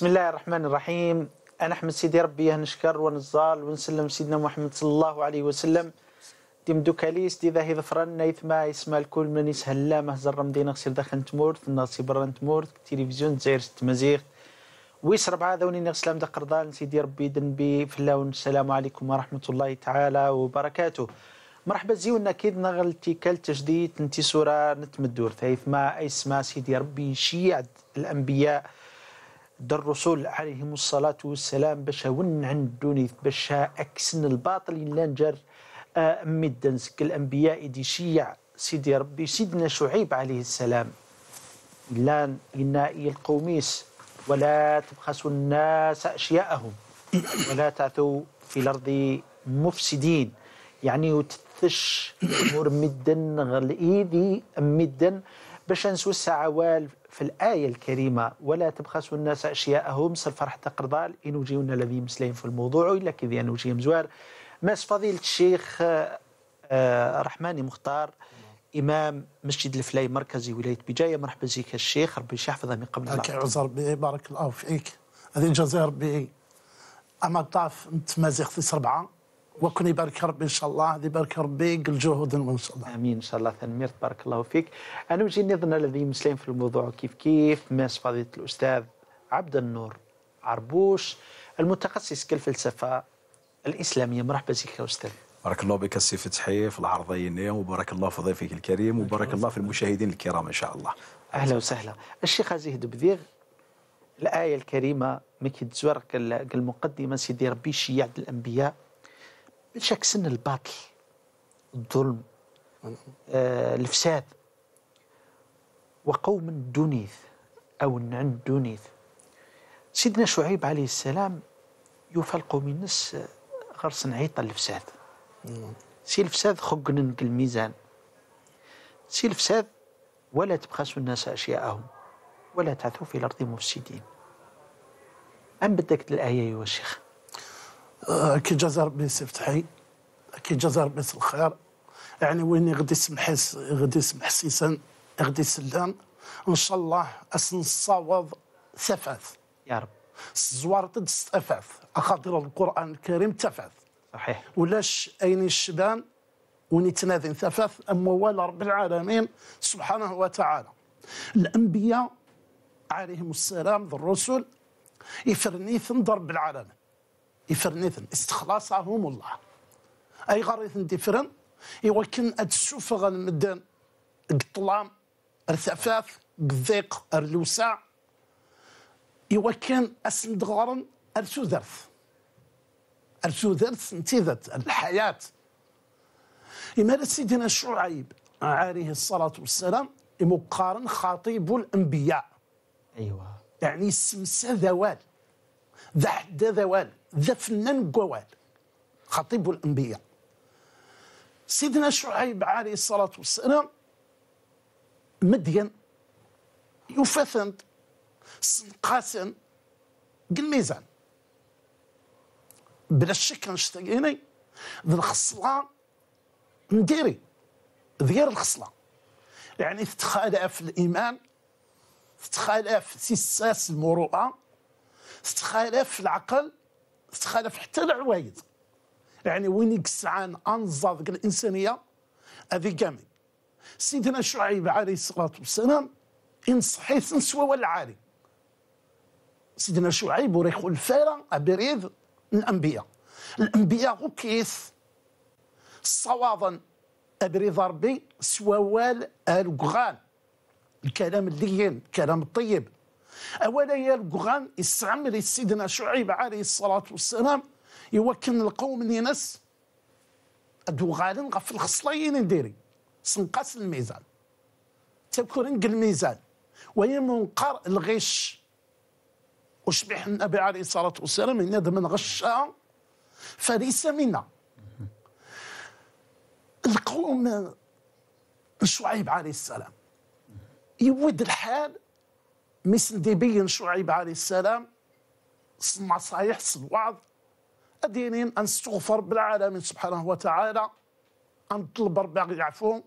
بسم الله الرحمن الرحيم أنا أحمد سيدي ربي نشكر ونزال ونسلم سيدنا محمد صلى الله عليه وسلم ديم دوكاليس دي ذاهي ظفران نايث ما يسمى الكل من يسهل لا مهزر رمدينا غسير داخل نتمورث ناصي برا نتمورث تلفزيون ست مزيغ ويس ربعا ذوني نغسل دا قرضان سيدي ربي دنبي اللون السلام عليكم ورحمة الله تعالى وبركاته مرحبا زيونا كيد نغل تيكال تجديد نتي سورة نتمدور ثايث ما أي سيدي ربي شيعد الأنبياء دا الرسول عليهم الصلاة والسلام باش هون عندوني باش أكسن الباطل إلا جار آه، مدنس كالأنبياء دي شيع سيدي ربي سيدنا شعيب عليه السلام لان إنائي القوميس ولا تبخسوا الناس أشياءهم ولا تعثوا في الأرض مفسدين يعني وتثش أمور مدا غلئيدي مدا باش نسوس عوال في الآية الكريمة ولا تبخسوا الناس أشياءهم صرف راح تقرضال إن وجيونا الذي مسلين في الموضوع إلا كذي أن وجيهم زوار ماس فضيلة الشيخ آه، آه، رحماني مختار امام مسجد الفلاي مركزي ولايه بجايه مرحبا بك الشيخ ربي يحفظه من قبل الله عزر بي بارك الله فيك هذه الجزائر بي اما تعرف نتمازيغ في سربعه وكن يبارك ربي ان شاء الله يبارك بارك ربي قل جهود الله امين ان شاء الله تنمير تبارك الله فيك انا وجي نظن الذي مسلم في الموضوع كيف كيف ماس فضيله الاستاذ عبد النور عربوش المتخصص كالفلسفه الاسلاميه مرحبا بك يا استاذ بارك الله بك السي فتحي في العرضين وبارك الله في ضيفك الكريم وبارك الله في المشاهدين الكرام ان شاء الله اهلا وسهلا الشيخ عزيز دبذيغ الايه الكريمه ما كيتزورك المقدمه سيدي ربي شيعت الانبياء شك سن الباطل الظلم آه الفساد وقوم دونيث أو عند دونيث سيدنا شعيب عليه السلام يفلق من نس آه، غرس نعيط الفساد سي الفساد خقننك الميزان سي الفساد ولا تبخسوا الناس أشياءهم ولا تعثوا في الأرض مفسدين أم بدك الآية يا شيخ كي جاز ربي فتحي كي جاز ربي الخير يعني وين غادي يسمح غادي سيسان غادي يسلم ان شاء الله اسن الصواب سفاث يا رب الزوار السفاث اخاطر القران الكريم تفاث صحيح ولاش اين الشبان ونتنادي ثفاث اما ولا رب العالمين سبحانه وتعالى الانبياء عليهم السلام الرسل يفرني ثم ضرب العالمين يفرنيثن استخلاصهم الله اي غريثن ديفرن يوكن اد السفغ المدان الطلام الثفاف الضيق الوسع يوكن اسند غرن ارسو السودرث انتذت الحياه إما سيدنا شعيب عليه الصلاة والسلام مقارن خطيب الأنبياء أيوة يعني السمسة ذوال ذا حد ذوال ذا فنان جوال خطيب الانبياء سيدنا شعيب عليه الصلاه والسلام مدين يفثن سنقاسن قلميزان بلا شك نشتاقيني ذي الخصله نديري ديال الخصله يعني تتخالف الايمان تتخالف سيساس المروءه تتخالف العقل تخالف حتى العوايد يعني وين يكسعان انظار الانسانيه هذه كامل سيدنا شعيب عليه الصلاه والسلام ان صحيح نسوى والعالي سيدنا شعيب وريخو الفارة بريد الانبياء الانبياء وكيث صوابا ابريد ربي سوى وال الكلام اللين الكلام الطيب أولا يا القران يستعمل سيدنا شعيب عليه الصلاة والسلام يوكن القوم ينس أدو غالن غف الخصلين نديري سنقاس الميزان تكورن الميزان ويمنقر الغش وشبيح النبي عليه الصلاة والسلام إن من غشا فليس منا القوم شعيب عليه السلام يود الحال مثل ديبين شعيب عليه السلام صنع صحيح الوعظ أدينين أن استغفر بالعالمين سبحانه وتعالى أن طلب ربي يعفو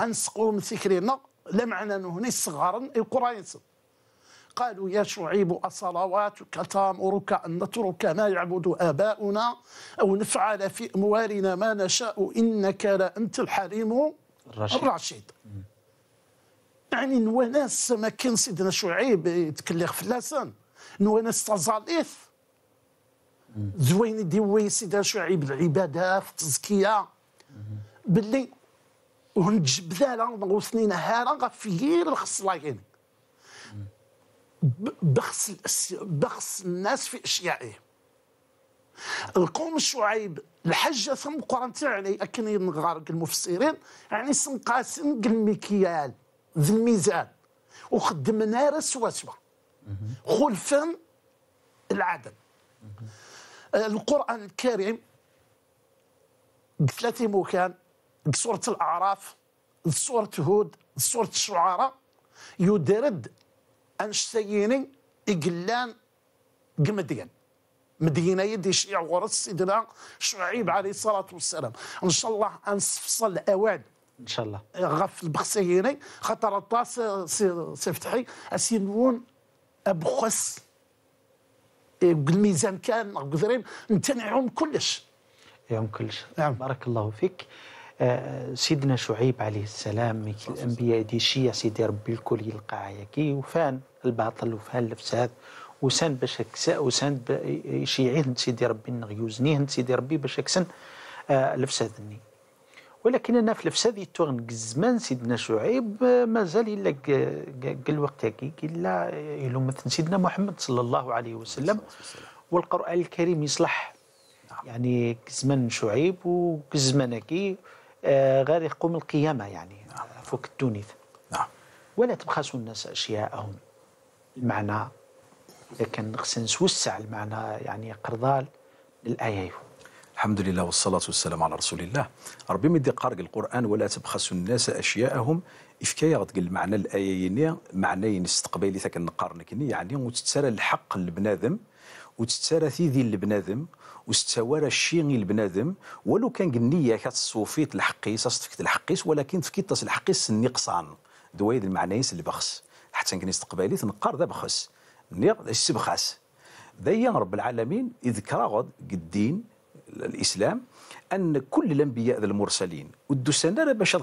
أن نسقو من ذكرنا لمعنا هني صغارا القرآن قالوا يا شعيب أصلواتك تامرك أن نترك ما يعبد آباؤنا أو نفعل في أموالنا ما نشاء إنك لأنت الحليم الرشيد, الرشيد. يعني نواناس ما كان سيدنا شعيب يتكلخ في اللسان نواناس تزاليث زوين ديوي سيدنا شعيب العباده في التزكيه باللي ونجبدالة نغوثني نهارا غفير الخص لاكين بخص بخص الناس في اشيائهم القوم شعيب الحجة ثم قرنتي يعني أكن غارق المفسرين يعني سنقاسن قل مكيال ذي الميزان وخدمنا رسوا سوا خلفا العدل آه، القران الكريم بثلاثه مكان بسوره الاعراف بسوره هود بسوره الشعراء يدرد انشتيني اقلان قمدين مدينه يدي شيع ورس سيدنا شعيب عليه الصلاه والسلام ان شاء الله أنسفصل اواد ان شاء الله غف بخسيري خاطر الطاس سي فتحي اسينون ابخس إيه، بالميزان كان قدرين نتنعهم كلش يوم كلش نعم. بارك الله فيك آه، سيدنا شعيب عليه السلام من الانبياء دي شي سيدي ربي الكل يلقى عياكي وفان الباطل وفان الفساد وسان باش كسا وسان يشيعيه سيدي ربي نغيوزنيه سيدي ربي باش كسن الفساد آه، ولكن انا في الفساد تورن زمان سيدنا شعيب مازال الا الوقت هكي الا يلوم سيدنا محمد صلى الله عليه وسلم والقران الكريم يصلح نعم. يعني زمان شعيب وزمان هكي آه، غير يقوم القيامه يعني نعم. فوق التونيث نعم. ولا تبخسوا الناس اشياءهم المعنى اذا كان خصنا نوسع المعنى يعني قرضال للايه الحمد لله والصلاة والسلام على رسول الله ربي مدي قارق القرآن ولا تبخسوا الناس أشياءهم إفكايا غتقل معنى الآية يني معنى ينستقبالي ثاك النقار يعني وتتسارى الحق لبنادم وتتسارى ثيذي البنادم وستوارى الشيغي البنادم ولو كان قنية كتصوفيت الحقيس أصدفكت الحقيس ولكن فكيت الحقيس النقصان دوايد اللي البخس حتى كنيس تقبالي تنقار ذا بخس نيق السبخاس ذي رب العالمين إذ كراغد قدين الاسلام ان كل الانبياء المرسلين ودو سنه باش ان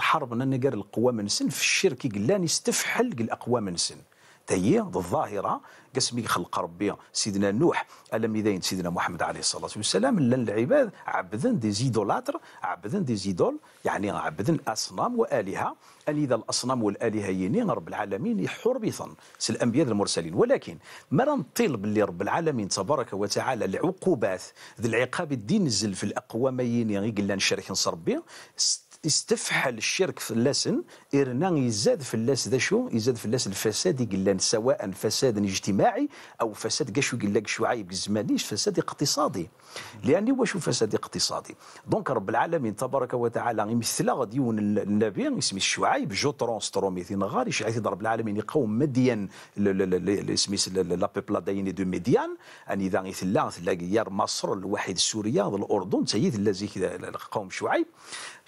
قال القوام نسن في الشرك قال استفحل قال اقوام نسن هي الظاهره قسمي خلق ربي سيدنا نوح الم يدين سيدنا محمد عليه الصلاه والسلام لن العباد عبدن دي زيدولاتر عبدن دي زيدول يعني عبدن اصنام والهه إذا الاصنام والالهه يني رب العالمين يحربثن سل الانبياء المرسلين ولكن ما نطلب اللي رب العالمين تبارك وتعالى العقوبات ذي العقاب الدين نزل في الاقوام يني غير قلنا نشارك نصربي استفحل الشرك في اللسن إرنا يزاد اللس ذا شو يزاد في اللس الفساد يقلان سواء فساد اجتماعي أو فساد قشو يقلاك شو عايب الزمانيش فساد اقتصادي لأني واشو فساد اقتصادي دونك رب العالمين تبارك وتعالى يمثل غادي يون النبي اسمي شعيب جو ترونس تروميثي نغاري شعيب رب العالمين يقوم مديان اسمي لا بيبلا دايني دو مديان أني إذا يثلا ثلا مصر الواحد سوريا الأردن تيث الذي قوم شعيب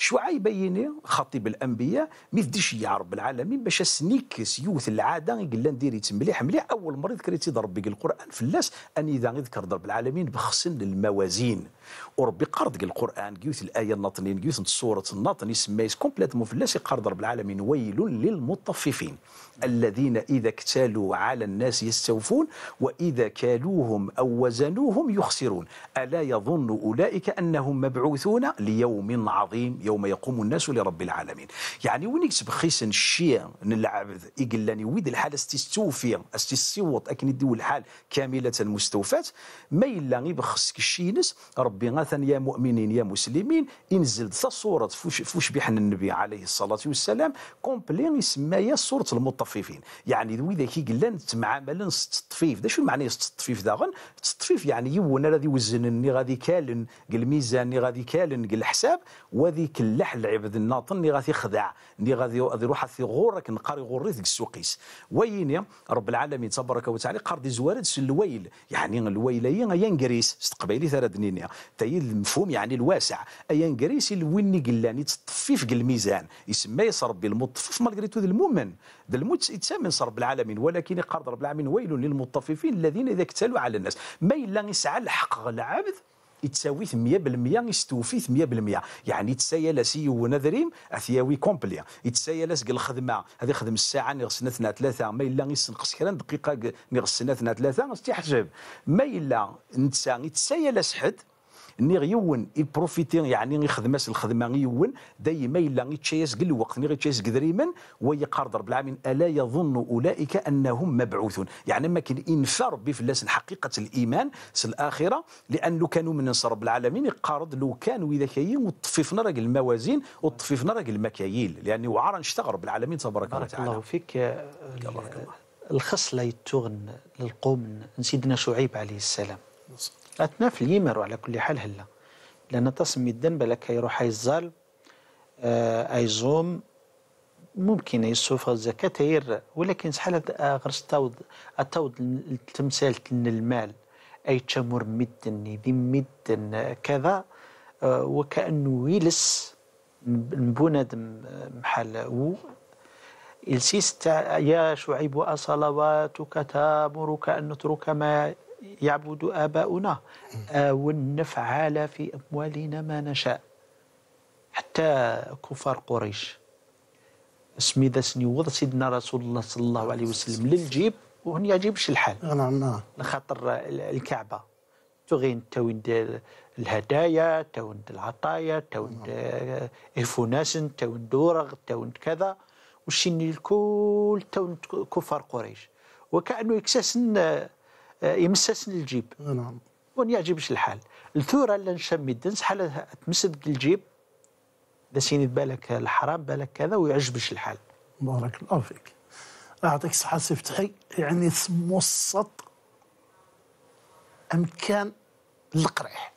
شو يبيني خطيب الانبياء ما يفديش يا رب العالمين باش اسنيكس يوث العاده قال نديري مليح مليح اول مره ذكرتي ربي القران في الناس اني اذا ذكر رب العالمين بخصن الموازين وربي قرض القران قيوث الايه الناطنين قيوث سوره الناطن يسميس كومبليتمون فلاش قرض رب العالمين ويل للمطففين الذين اذا اكتالوا على الناس يستوفون واذا كالوهم او وزنوهم يخسرون الا يظن اولئك انهم مبعوثون ليوم عظيم يوم يقوم الناس لرب العالمين يعني وين خيسن الشيء نلعب لاني ويد الحال استستوفي استسيوط اكن الحال كامله مستوفات ما الا غير بخصك الشينس ربي مثلا يا مؤمنين يا مسلمين ينزل صورة فوش, فوش بحن النبي عليه الصلاة والسلام كومبلين يا صورة المطففين يعني ذا كي قلنا تمعاملا ستطفيف ده شو معنى ستطفيف داغن ستطفيف يعني يونا غادي وزنني غادي كالن قل ميزان غادي كالن قل حساب وذي كلح العبد الناطن اللي غادي يخدع اللي غادي يروح في غورك نقاري غوري ذيك السوقيس ويني رب العالمين تبارك وتعالى قرض زوارد الويل يعني الويلين ينقريس استقبالي ثلاث دنينيا تاي المفهوم يعني الواسع ايا كريسي الوين قلاني تطفيف في الميزان يسمى يصرب المطفف مالغريتو المؤمن ذا الموت يتسامن رب العالمين ولكن يقرض رب العالمين ويل للمطففين الذين اذا اكتالوا على الناس ما الا يسعى الحق العبد يتساوي 100% يستوفي 100% يعني تسايل سي ونذريم اثياوي كومبلي يتسايل سق الخدمه هذه خدم الساعه نغسنا اثنا ثلاثه ما الا نسنقص كرا دقيقه نغسنا اثنا ثلاثه نستحجب ما الا نتسا يتسايلاس حد ني غيون يبروفيتي يعني اس الخدمه غيون دايما الا يتشايس كل الوقت نيغ من دريما ويقرضر بالعام الا يظن اولئك انهم مبعوثون يعني ما كاين انفار ربي الناس حقيقه الايمان في الاخره لانه كانوا من نصر رب العالمين يقارض لو كانوا اذا كاين وطففنا راك الموازين وطففنا راك المكاييل لان وعرا نشتغل رب العالمين تبارك وتعالى بارك الله فيك بارك الله الخصله يتغن للقوم سيدنا شعيب عليه السلام أتناف اليمر على كل حال هلا لأن تصمي الذنب بلاك يروح آه، اي أيزوم ممكن الزكاة زكاتير ولكن شحال غرس تاود تاود التمثال المال أي تشامور مدن يدي مدن كذا آه، وكأنه ويلس بنادم آه، محل و السيس تاع يا شعيب أصلواتك تامرك أن نترك ما يعبد آباؤنا أو آه، نفعل في أموالنا ما نشاء حتى كفار قريش ذا سني وضع سيدنا رسول الله صلى الله عليه وسلم للجيب وهن يعجبش الحال نعم, نعم. لخاطر الكعبه تغين توند الهدايا توند العطايا توند إفوناس توند دورغ توند كذا وشيني الكل توند كفار قريش وكأنه يكسسن آه، يمسسني الجيب آه، نعم وما يعجبش الحال الثوره اللي نشم الدنس حالها تمسد الجيب داسيني بالك الحرام بالك كذا ويعجبش الحال بارك الله فيك يعطيك الصحه سي فتحي يعني وسط امكان القريح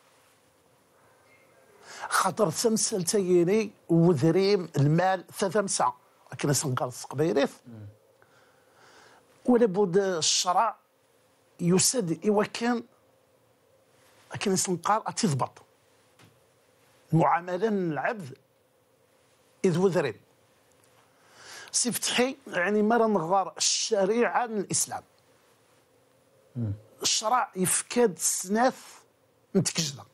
خاطر تمثل تيري وذريم المال مساء كنا سنقرص قبيريث ولا بود الشرع يسد وكان كان كان سنقار تضبط المعاملة العبد إذ وذرين سي فتحي يعني ما نغار الشريعة من الإسلام الشرع يفكاد سناث نتكجلة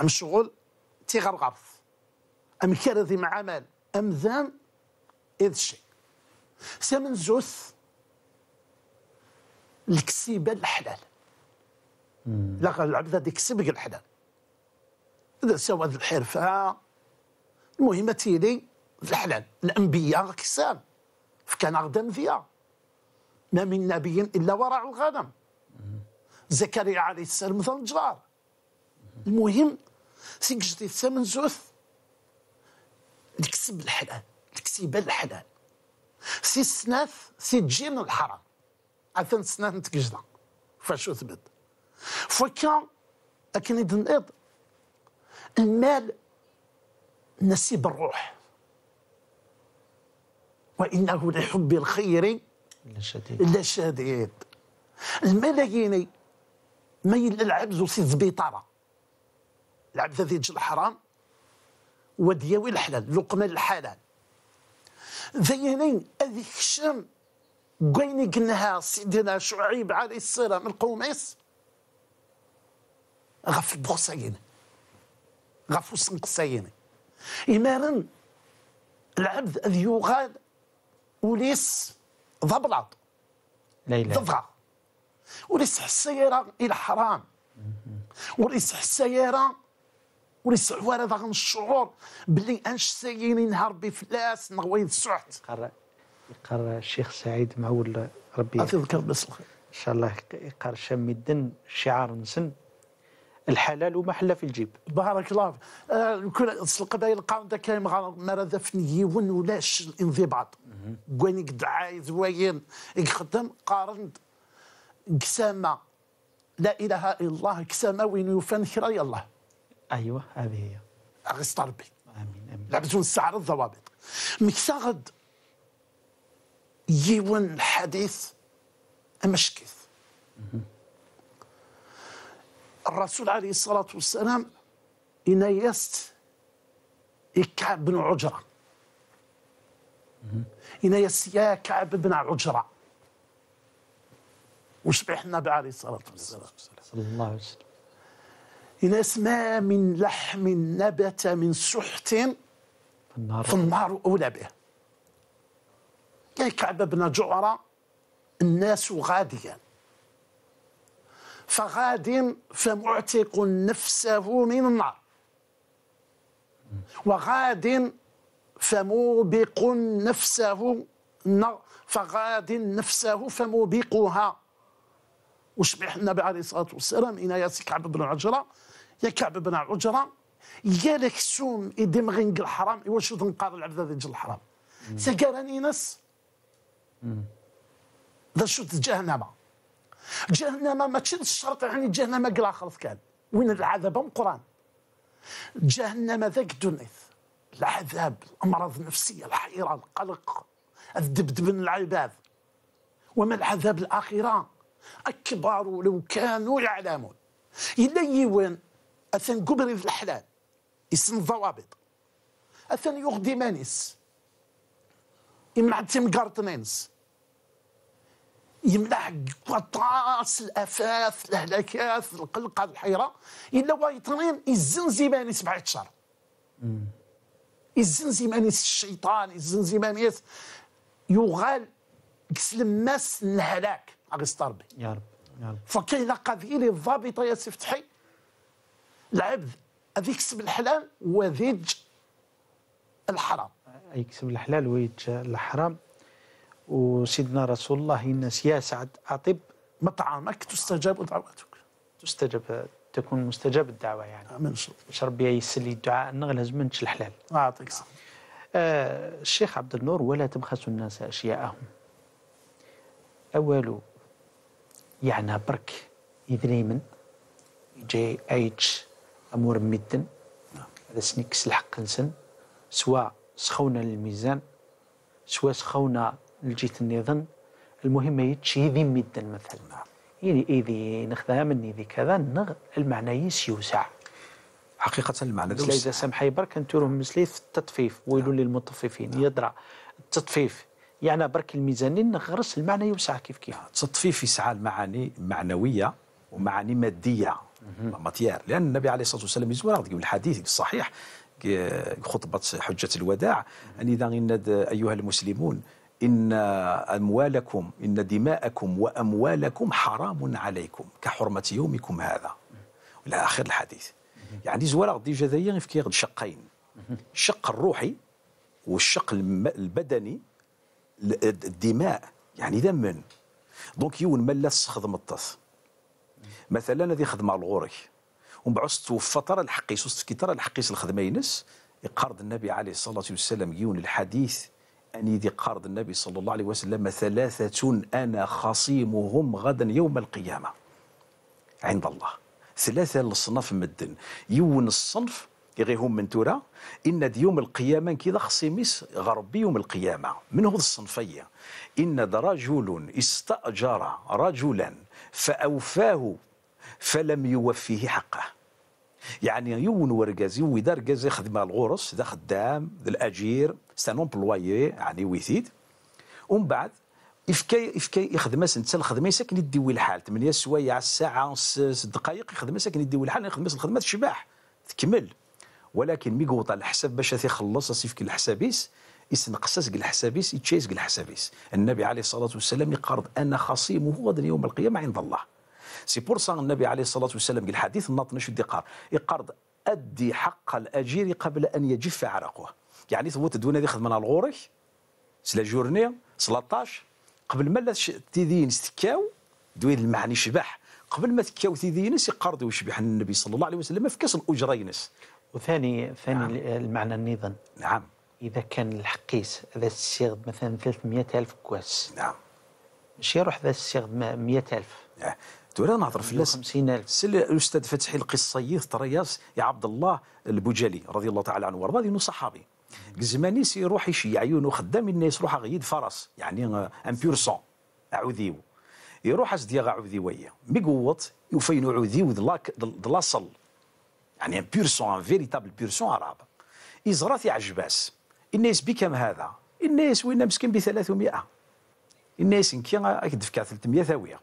أم شغل تيغرغر أم كارثي معامل أم ذام إذ شيء سامن زوث الكسيبه الحلال لا العبد هذا يكسبك الحلال هذا سواء الحرفه المهم تيلي الحلال الانبياء كسان فكان غدا فيها ما من نبي الا وراء الغنم زكريا عليه السلام مثل الجرار المهم سيك جدي الثمن زوث الكسب الحلال الكسيبه الحلال سي سناث سي تجين الحرام عثان سنان تكجدا فاش ثبت فكا اكن يدنقض المال نسيب الروح وانه لحب الخير لا شديد الملايين ما يلا العبد في زبيطاره العبد ذي الحرام ودياوي الحلال لقمه الحلال ذينين اذي هذيك قويني قنها سيدنا شعيب عليه السلام القوميس غف بوسين غف سنقسين إمارا العبد ذي يغاد وليس ضبلط ليلى ضفغة وليس حسيرة إلى حرام وليس حسيرة وليس عوارض عن الشعور بلي أنش سيني نهار بفلاس نغوين سعت يقر الشيخ سعيد معول ربي يذكر بس ان شاء الله يقر شم الدن شعار نسن الحلال وما حل في الجيب بارك الله فيك آه كل القبائل لقاو ذاك مرض يون ولاش الانضباط كوان عايز وين يخدم قارن قسامة لا اله الا الله قسامة وين يوفان خير الله ايوه هذه هي غير ربي امين امين لابد السعر الضوابط مكسا غد يون حديث أمشكث الرسول عليه الصلاة والسلام يست كعب بن عجرة يست يا كعب بن عجرة وشبح النبي عليه الصلاة والسلام صلى الله عليه وسلم إن ما من لحم نبت من سحت في النار أولى به كي كعب بن جعرة الناس غاديا فغاد فمعتق نفسه من النار وغاد فموبق نفسه فغاد نفسه فموبقها وشبح النبي عليه الصلاة والسلام إن يا كعب بن عجرة يا كعب بن عجرة يا لك سوم إدمغنق الحرام واش تنقار العبد ذي الحرام سكرني نس ذا شوت جهنم جهنم ما تشد الشرط يعني جهنم قلا خلف كان وين العذاب قران جهنم ذاك دونيث العذاب الامراض النفسيه الحيره القلق الذبذب العباد وما العذاب الاخره اكبر لو كانوا يعلمون الا يوان اثن قبر الحلال اسم ضوابط اثن يغدي مانيس يمنع تيم يمنع قطاس الافاف الهلكات القلقه الحيره الا ويطرين الزنزيماني سبعه اشهر الزنزباني الشيطان الزنزيماني يغال كسلم الناس الهلاك يا رب يا رب فكاين قبيل الضابطه يا سي فتحي العبد هذا يكسب الحلال وذيج الحرام يكسب الحلال ويج الحرام وسيدنا رسول الله الناس يا سعد أطب مطعمك تستجاب دعواتك تستجاب تكون مستجاب الدعوة يعني آمين الله ربي ييسر لي الدعاء نغلز منش الحلال أعطيك صح آه الشيخ عبد النور ولا تبخسوا الناس أشياءهم أول يعني برك من جي ايتش امور ميدن نعم. هذا سنكس الحق نسن سوا سخونا للميزان سوا سخونا لجيت النظام المهم يتشي ذي ميدن مثلا نعم. يعني ايدي نخذا مني ذي كذا نغ المعنى يس يوسع حقيقة المعنى يوسع إذا سمح برك نتورهم مثلي في التطفيف ويل نعم. للمطففين نعم. يدرع التطفيف يعني برك الميزانين نغرس المعنى يوسع كيف كيف التطفيف يسعى المعاني معنوية ومعاني مادية ماتيير لأن النبي عليه الصلاة والسلام يزور الحديث الصحيح خطبة حجة الوداع أن إذا أيها المسلمون إن أموالكم إن دماءكم وأموالكم حرام عليكم كحرمة يومكم هذا إلى آخر الحديث يعني زوال غدي جذيا في شقين الشق الروحي والشق البدني الدماء يعني من دونك يون ما لا تستخدم الطاس مثلا هذه خدمه الغوري ومن بعد توفى ترى الحقيس كي ترى الحقيس الخدمه ينس يقرض النبي عليه الصلاه والسلام يون الحديث جاءني قرض النبي صلى الله عليه وسلم ثلاثة أنا خصيمهم غدا يوم القيامة عند الله ثلاثة الصنف مدن يون الصنف يغيهم من تورا إن يوم القيامة كذا خصيميس غربي يوم القيامة من هو الصنفية إن رجل استأجر رجلا فأوفاه فلم يوفيه حقه يعني يون ورقازي ودار قازي خدمة الغرس ذا خدام ذا الأجير سان امبلوي يعني ويثيد ومن بعد اف يفكي يخدم سنت الخدمه ساكن يديوي الحال ثمانية سوايع الساعه ست دقائق يخدم ساكن يديوي الحال يخدم الخدمه تشباح تكمل ولكن مي على الحساب باش يخلص سيفك الحسابيس يسنقسس الحسابيس يتشايز الحسابيس النبي عليه الصلاه والسلام يقرض ان خصيمه غدا يوم القيامه عند الله سي بور سا النبي عليه الصلاه والسلام قال حديث الناطنش الدقار يقرض ادي حق الاجير قبل ان يجف عرقه يعني ثبوت تدون هذه خدمنا الغوري سلا جورني 13 قبل ما لا تيدين تكاو دويد المعني شبح قبل ما تكاو تيدينس يقرض ويشبح النبي صلى الله عليه وسلم في كاس الاجرينس وثاني ثاني نعم. المعنى النظام نعم اذا كان الحقيس هذا السيغ مثلا 300 الف كواس نعم ماشي يروح ذا السيغ 100 الف نعم. تورا نهضر الناس 50000 سل الاستاذ فتحي القصي طرياس يا عبد الله البوجلي رضي الله تعالى عنه وارضاه انه صحابي زماني سي روحي شي عيونو خدام الناس روحها غيد فرس يعني ان بيور سون عوذيو يروح اسدي غا عوذيويه مي قوط يوفين عوذيو دلاك دلاصل يعني ان بيور سون ان فيريتابل بيور سون عرب يزرات عجباس الناس بكم هذا الناس وين مسكين ب 300 الناس كي اكد 300 ثاويه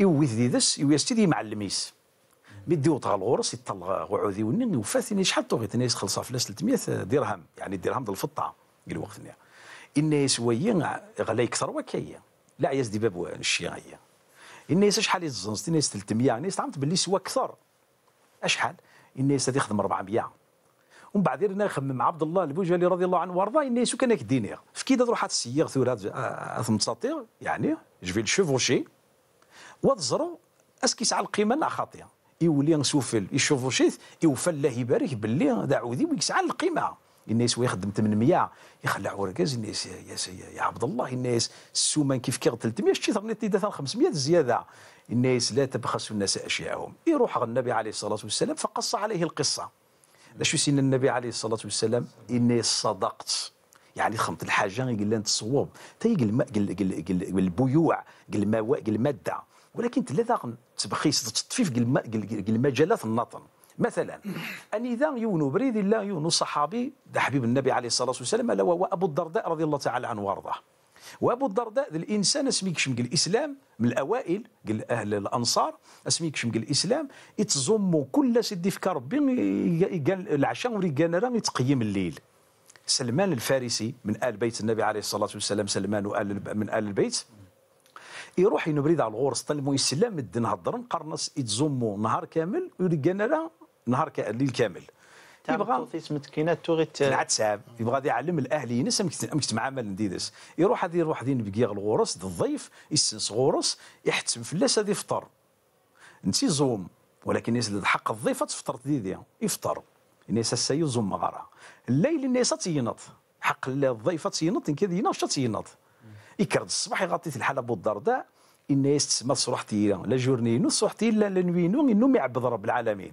يويث ذس يويث تيدي معلم-is. مي ديوط غا الغرس يطلق وعودي ونن وفاتني شحال تنيس يسخلصها فلاس 300 درهم يعني درهم ديال الفطه قال وقت إن يسوي غلا يكثر وكاية لا عياز دي باب الشيعية إن يس شحال يتزنص تنيس 300 يعني استعمت باللي سوا أكثر أشحال إن يس يخدم 400 ومن بعد انا خمم عبد الله البوجالي رضي الله عنه وارضاه إن يسو كان دينير فكي تروح تسيغ السيغ آه، آه، أثم تساطير يعني جفيل شوفوشي وتزرو اسكيس على القيمه لا خاطيه يولي نسوفل يشوفوشيت يوفى الله يبارك باللي دا عودي ويسعى القيمه الناس ويخدم 800 يخلع وركاز الناس يا يا عبد الله الناس السومان كيف كيغ 300 شتي ثغنيت 500 زياده الناس لا تبخسوا الناس اشياءهم يروح النبي عليه الصلاه والسلام فقص عليه القصه شو سين النبي عليه الصلاه والسلام اني صدقت يعني خمط الحاجه قال لها تصوب تا قال البيوع قال الماده ولكن ثلاثة ذاقن تبخيس تطفيف المجالات النطن مثلا ان اذا يون بريد الله يون صحابي ده حبيب النبي عليه الصلاه والسلام الا وهو ابو الدرداء رضي الله تعالى عنه وارضاه وابو الدرداء ذا الانسان اسميك شمق الاسلام من الاوائل قال اهل الانصار اسميك شمق الاسلام يتزم كل سيدي فكر ربي العشاء وريقان راه يتقيم الليل سلمان الفارسي من ال بيت النبي عليه الصلاه والسلام سلمان وآل من ال البيت يروح ينبريد على الغرس طلبوا يسلم الدين هضر نقرنص يتزمو نهار كامل ويلقانا لا نهار الليل كامل يبغى مسكينات توغيت العتساب يبغى يعلم الاهل ينس امك معامل نديدس يروح هذه يروح هذه نبقي الغرس الضيف يسنس غرس يحتم فلاس هذه يفطر نسي زوم ولكن اللي حق الضيفه تفطر ديدي يفطر الناس السي زوم مغاره الليل الناس تينط حق الضيفه تينط كذا ينط شتينط يكرد الصباح يغطي الحاله بالضرداء ان يستسمى صروحتي لا جورني نو صروحتي لا لنوينو انه يعبد رب العالمين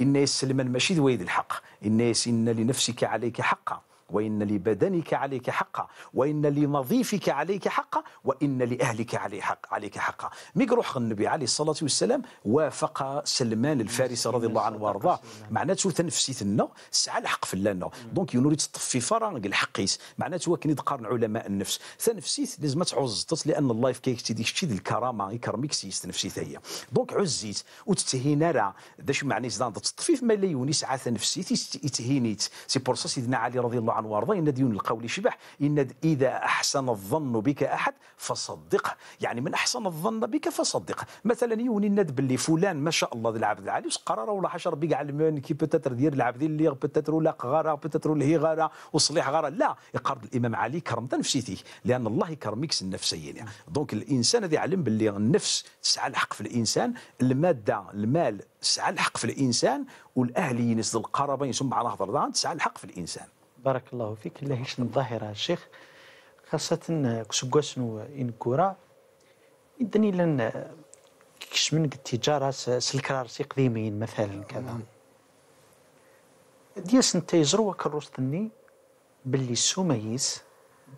ان السلمان ماشي ذوي الحق ان ان لنفسك عليك حقا وإن لبدنك عليك حقا وإن لنظيفك عليك حقا وإن لأهلك عليك حق عليك حقا ميقروح النبي عليه الصلاة والسلام وافق سلمان الفارسي رضي الله عنه وارضاه معناته تنفسيتنا سعى الحق فلانا دونك ينوري تطفي فرا الحقيس معناته وكني تقارن علماء النفس تنفسيت لازم تعزطت لان الله كيك تيديك شتي الكرامه يكرمك سيس تنفسيت هي دونك عزيت وتتهينا راه داش معني زدان تطفيف ما لا يوني سعى تنفسيت يتهينيت سي بور سيدنا علي رضي الله طوعا وارضا ان ديون القول شبح ان اذا احسن الظن بك احد فصدقه يعني من احسن الظن بك فصدقه مثلا يون الند باللي فلان ما شاء الله العبد العالي قرر ولا حشر بك على كي بتتر ديال العبد اللي بتتر ولا غاره بتتر اللي هي غاره وصليح غاره لا يقرض الامام علي كرم نفسيته لان الله يكرمك النفسيين يعني. دونك الانسان هذا يعلم باللي النفس تسعى الحق في الانسان الماده المال تسعى الحق في الانسان والاهليين القرابين ثم على هضر تسعى الحق في الانسان بارك الله فيك لا هيش الظاهرة الشيخ خاصة كسقاس إنكورا إذن لن كشمن التجارة سلكرار سي قديمين مثلا كذا ديس انت يزروا كروستني باللي السوميس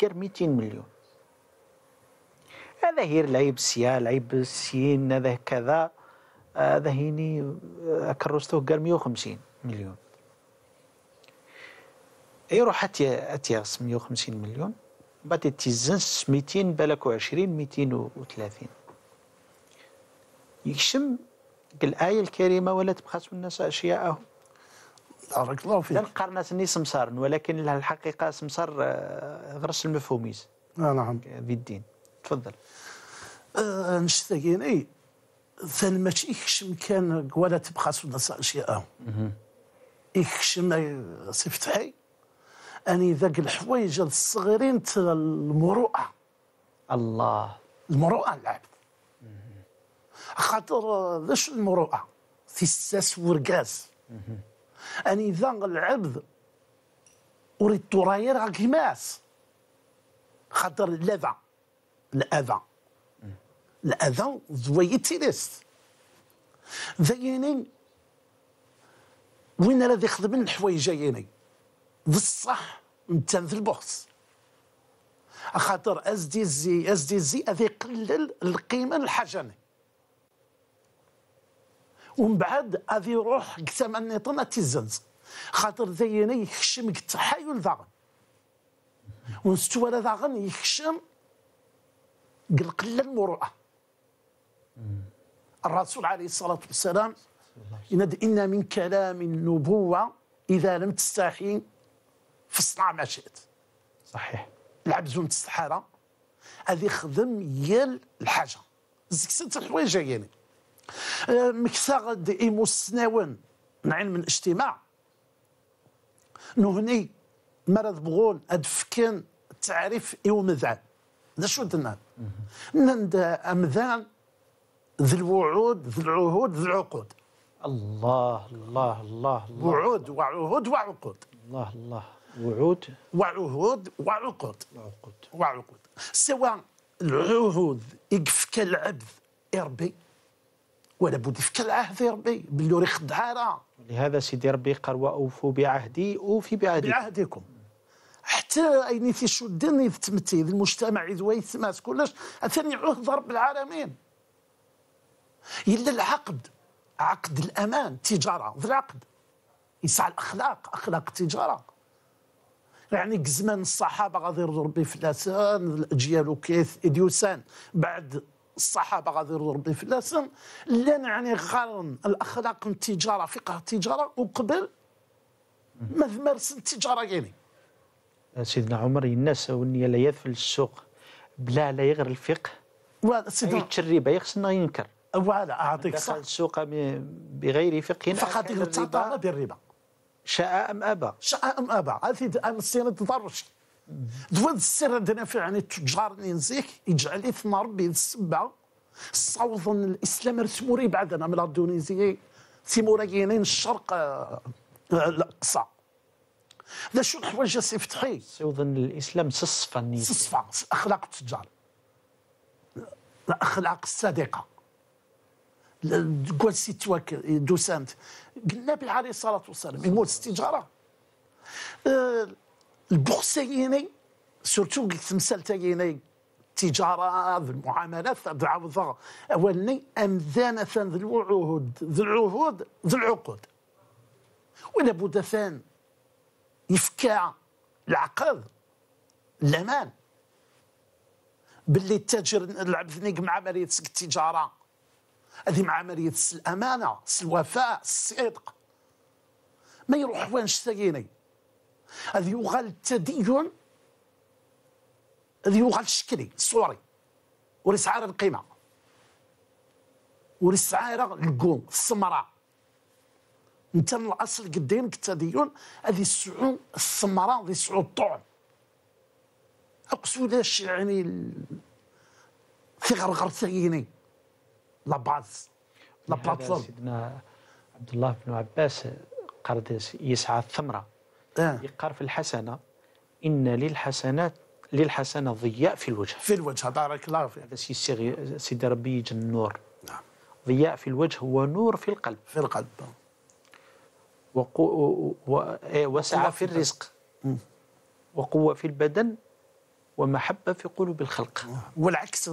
قر 200 مليون هذا هير لعيب سيا لعيب السين هذا كذا هذا هيني كروستو قر 150 مليون يروح إيه، اتيا اتيا 150 مليون بعد تيزنس 200 بالك 20 230 يكشم الآية الكريمة ولا تبخسوا الناس أشياءهم بارك الله فيك قرنا سني سمسار ولكن الحقيقة سمسار آه، غرس المفهوميز آه نعم في الدين تفضل آه نشتكي اي ثان ما يكشم كان ولا تبخسوا الناس أشياءهم يكشم آه، سي فتحي اني ذاك الحوايج الصغيرين تاع المروءه الله المروءه العبد خاطر ذاش المروءه في الساس ورقاز اني ذاك العبد اريد تراير غيماس خاطر الاذى الاذى الاذى زويتي تيليست ذا وين الذي يخدم الحوايج جايني بصح مثلا في البورص خاطر اس دي زي اس دي زي هذا يقلل القيمه الحجني ومن بعد هذا يروح كتام النيطان تيزنز خاطر زيني يخشم التحايل ضغن ونستوى ضغن يخشم القله المروءه الرسول عليه الصلاه والسلام ينادي ان من كلام النبوه اذا لم تستحي فصنع ما شئت صحيح لعب زون الصحراء هذه خدم يال الحاجه زيك ست الحوايج يعني آه، مكساغ ايمو السناون نعين من اجتماع نهني مرض بغون ادفكن تعريف التعريف ايو مذعن شو درنا نند امذان ذي الوعود ذي العهود ذي العقود الله الله الله, الله وعود وعهود وعقود الله الله وعود وعهود وعقود وعقود وعقود سواء العهود يقفك العبد يربي ولا بد يفك العهد يربي باللي راه راه لهذا سيدي ربي قال واوفوا بعهدي اوفي بعهدي بعهدكم حتى اين تيشدن يتمتي المجتمع اذ ويتماس كلش ثاني عهد رب العالمين الا العقد عقد الامان تجاره في العقد يسعى الاخلاق اخلاق التجاره يعني كزمان الصحابه غادي يرضوا ربي في لسان ديالو اديوسان بعد الصحابه غادي يرضوا ربي في الأسن لا يعني غرن الاخلاق التجاره فقه التجاره وقبل ما تمارس التجاره يعني سيدنا عمر الناس وني لا يذفل السوق بلا لا يغر الفقه سيدنا الربا يخصنا ينكر ولا اعطيك صح السوق بغير فقه فقط اغتدر بالربا شاء أم أبى شاء أم أبى عرفتي أنا السيرة تضرش السير عندنا في عن التجار يجعلي يجعل نار ربي السبعة صوت الإسلام رسموري بعدنا من الأردنيزيين تيموريين يعني الشرق آه، الأقصى لا شو الحوايج سي فتحي صوت الإسلام صصفا صصفا أخلاق التجار الأخلاق الصادقة سي سيتواك دوسانت النبي عليه الصلاة والسلام يموت استجارة أه، البخس تاعيني سورتو مثال تاعيني التجارة المعاملات هذا العوضة أولني أمذانة ذي الوعود ذي العهود ذي العقود ولا بودثان يفكع العقد الأمان باللي التاجر العبد مع مريض التجارة هذه مع عملية الأمانة الوفاء الصدق ما يروح وانش سايني هذه يغال التدين هذه يغال الشكلي الصوري وليس عارة القيمة وليس عارة القوم السمراء انت من الاصل قدامك التدين هذه السعون السمراء هذه السعون الطعم اقصد يعني في غرغر ثيني لاباز لابلاتفورم سيدنا عبد الله بن عباس قال يسعى الثمره آه. يقار في الحسنه ان للحسنات للحسنه ضياء في الوجه في الوجه بارك الله فيك هذا سي سيدي ربي يجي النور نعم ضياء في الوجه ونور في القلب في القلب وقو... و... إيه، وسعه في الرزق وقوه في البدن ومحبة في قلوب الخلق والعكس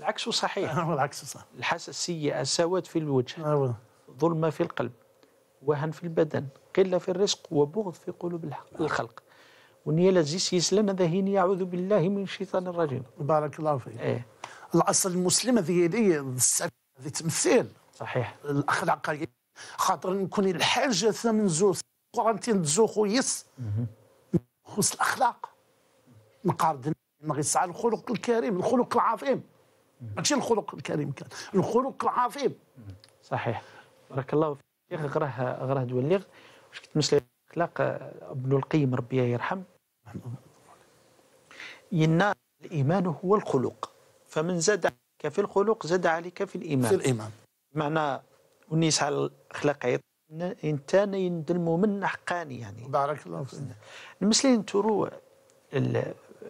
العكس صحيح والعكس صحيح الحساسية سواد في الوجه آه، ظلمة في القلب وهن في البدن قلة في الرزق وبغض في قلوب آه. الخلق ونيا لازيس يسلن ذهيني أعوذ بالله من الشيطان الرجيم بارك الله فيك إيه. الأصل المسلمة ذي ذي تمثيل صحيح الأخلاق خاطر نكون الحاجة ثمن زوز قرانتين تزوخو يس خص الأخلاق نقارن ما يسعى الخلق الكريم الخلق العظيم ماشي الخلق الكريم كان الخلق العظيم صحيح بارك الله فيك شيخ غراه غراه دوليغ واش كنت مسلي الاخلاق ابن القيم ربي يرحم ينا الايمان هو الخلق فمن زاد عليك في الخلق زاد عليك في الايمان في الايمان معنى ونيس على الاخلاق انت يندلمو من حقاني يعني بارك الله فيك المسلمين تورو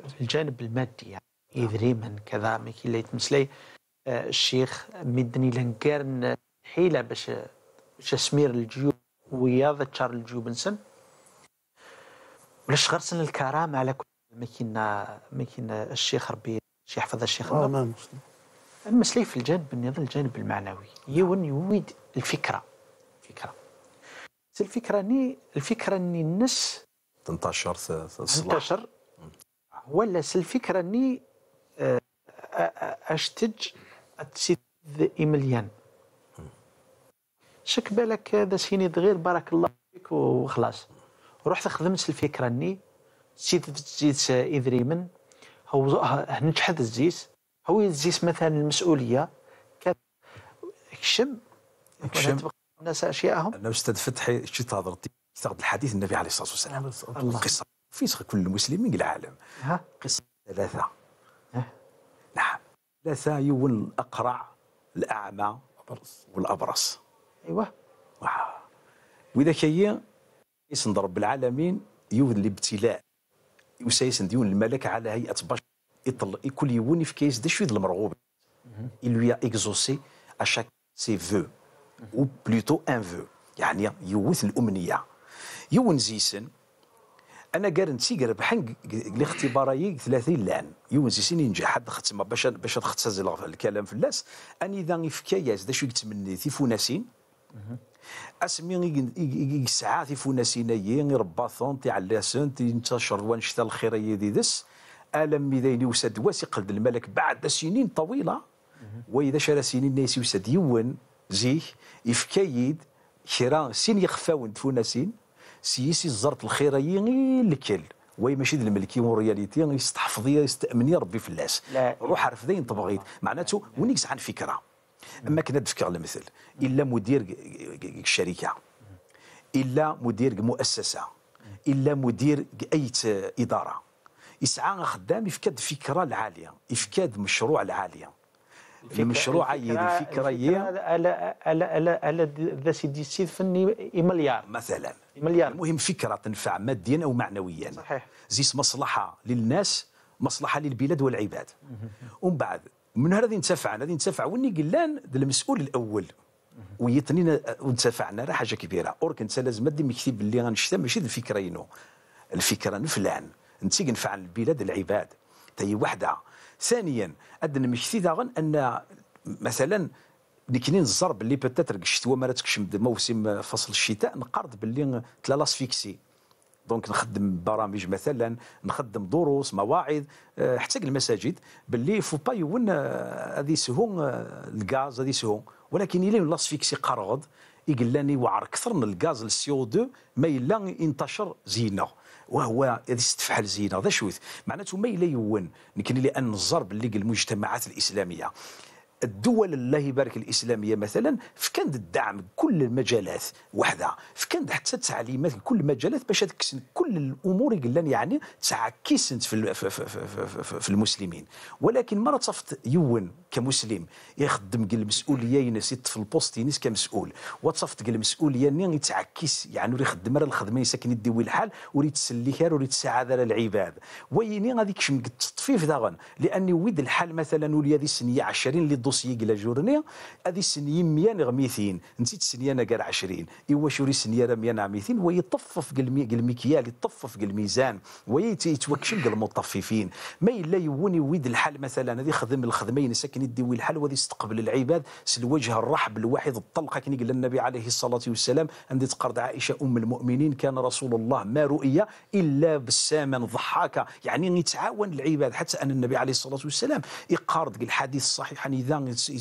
في الجانب المادي يعني إذريما نعم. كذا ما كي ليت مسلي آه، الشيخ مدني لنكارن حيلة باش باش سمير الجيوب ويا تشارل جوبنسون ولاش غرسن الكرامة على كل ما كينا ما كينا الشيخ ربي شي يحفظ الشيخ ربي آه المسلي نعم، في الجانب النظام الجانب المعنوي يون نعم. يويد الفكرة فكرة الفكرة ني الفكرة ني الناس تنتشر تنتشر ولا الفكره اني آه، اشتج السيد ايميليان شك بالك هذا سيني دغير بارك الله فيك وخلاص رحت خدمت الفكره اني سيد زيت ادريمن هو نجحت الزيس هو الزيس مثلا المسؤوليه كشم كشم الناس اشياءهم انا استاذ فتحي شفت هضرتي استاذ الحديث النبي عليه الصلاه والسلام القصه فسخ كل المسلمين العالم قسم ثلاثة نعم ثلاثة يون الأقرع الأعمى والأبرص أيوة وإذا كي يسند رب العالمين يون الابتلاء وسيسند يون الملك على هيئة بشر يطل كل يون في كيس دشو المرغوب il إكزوسي أشاك سي فو chaque بلوتو أن فو يعني يوث الأمنية يون زيسن انا قارنتي قربحن الاختباري 30 لان يوم زيسين ينجح حد ختم باش باش تختصز الكلام فلاس اني ذا يفكياس دا شو يتمني فوناسين اسمي يسعى تيفوناسين يرباثون تيعلاسون تنتشر وانشتا يدي ديدس الم ميدين يوسد قلد الملك بعد سنين طويله واذا شرى سنين ناس يوسد يون زيه افكايد شرى سين يخفاون تفوناسين سيسي الزرط الخيريه الكل وي ماشي د الملكي اون رياليتي يستحفظي يستامني ربي في الناس روح رفدين طبغيت معناته ونيكس عن فكره اما كنا نفكر المثل الا مدير الشركه الا مدير مؤسسه الا مدير اي اداره يسعى خدام يفكاد فكره العاليه يفكاد مشروع العاليه المشروع يدي الفكره هي على على على ذا سيدي السيد فني مليار مثلا مليار المهم فكره تنفع ماديا او معنويا صحيح زيس مصلحه للناس مصلحه للبلاد والعباد ومن بعد من هذا نتفاعل هذا نتفاعل وني قلان المسؤول الاول ويتنينا ونتفاعلنا راه حاجه كبيره اورك انت لازم ديما كتب اللي غنشتا ماشي الفكره ينو الفكره نفلان انت كنفع البلاد العباد هي وحده ثانيا ادنا مشتي داغن ان مثلا كني الزرب اللي بتاتر الشتوى ما تكشم موسم فصل الشتاء نقرض باللي تلا لاسفيكسي دونك نخدم برامج مثلا نخدم دروس مواعظ آه، حتى المساجد باللي فو با يون هذه سهون آه، الغاز هذه سهون ولكن الى لاسفيكسي قرض لاني وعر اكثر من الغاز السي او 2 ما الا ينتشر زينا وهو هذه استفحل زينا هذا شويث معناته ما الا يون نكني لان الزرب اللي المجتمعات الاسلاميه الدول الله يبارك الاسلاميه مثلا فكند الدعم كل المجالات وحده فكند حتى التعليمات كل المجالات باش تكسن كل الامور اللي يعني تاع في, في, في, في, في المسلمين ولكن مرة تصفت يون كمسلم يخدم قل المسؤوليه ينس في البوست ينس كمسؤول وتصفت قل المسؤوليه اللي يتعكس يعني خدم راه الخدمه يسكن يديوي الحال وريد تسليكار وريد تساعد على العباد ويني غادي كشم التطفيف داغن لاني ود الحال مثلا ولي هذه السنيه 20 اللي دوسي كلا جورني هذه سنية ميان غميثين نسيت سنيان كار عشرين إوا شوري سنية ميان عميثين ويطفف المكيال يطفف الميزان ويتوكشن المطففين ما إلا يوني ويد الحل مثلا هذه خدم الخدمين ساكن يدي الحل وهذه استقبل العباد الوجه الرحب الواحد الطلقة كي قال النبي عليه الصلاة والسلام عندي تقرض عائشة أم المؤمنين كان رسول الله ما رؤية إلا بساما ضحاكا يعني يتعاون العباد حتى أن النبي عليه الصلاة والسلام يقارض الحديث الصحيح يعني إذا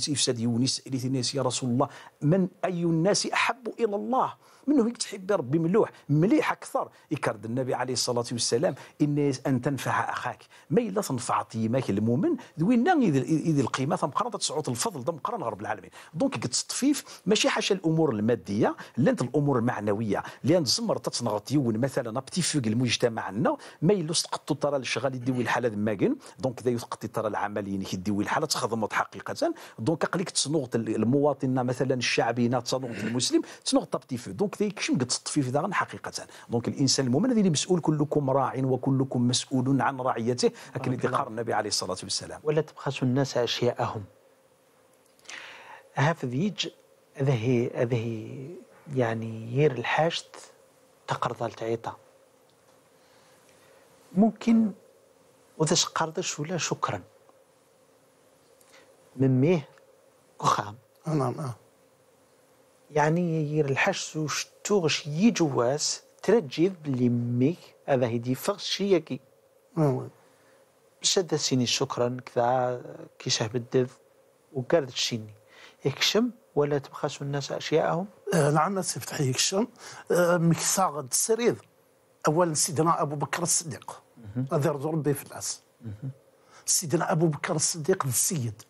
يفسد يونس الناس يا رسول الله من اي الناس احب الى الله منهم تحب ربي ملوح مليح اكثر يكرد النبي عليه الصلاه والسلام ان ان تنفع اخاك ما الا تنفع تيماك المؤمن دوينا اذا القيمه تمقرن تسعود الفضل ده رب العالمين دونك تطفيف ماشي حاشا الامور الماديه لانت الامور المعنويه لان زمر تتنغط يون مثلا بتي فوق عندنا ما الا تقطو ترى الشغال يدوي الحاله ماكن دونك ذا يسقط ترى العمل يدوي الحاله تخدم حقيقه الانسان دونك قليك تصنغط المواطن مثلا الشعبي تصنغط المسلم تصنغط في دونك كيشم قد في ذا حقيقه دونك الانسان المؤمن الذي مسؤول كلكم راع وكلكم مسؤول عن رعيته هكا اللي قال النبي عليه الصلاه والسلام ولا تبخسوا الناس اشياءهم هافذيج هذه هذه يعني يير الحاشت تقرض التعيطه ممكن وذا قرضش ولا شكرا من ميه أخام نعم آه. يعني يير الحش وشتوغش يجواس ترجيب بلي مي هذا هيدي فرش شيكي شد نعم. سيني شكرا كذا كيشه بالدذ وقرد شيني يكشم ولا تبخسوا الناس أشياءهم آه نعم فتحي يكشم آه مكساغد السريد أولا سيدنا أبو بكر الصديق هذا رضو ربي في الناس سيدنا أبو بكر الصديق السيد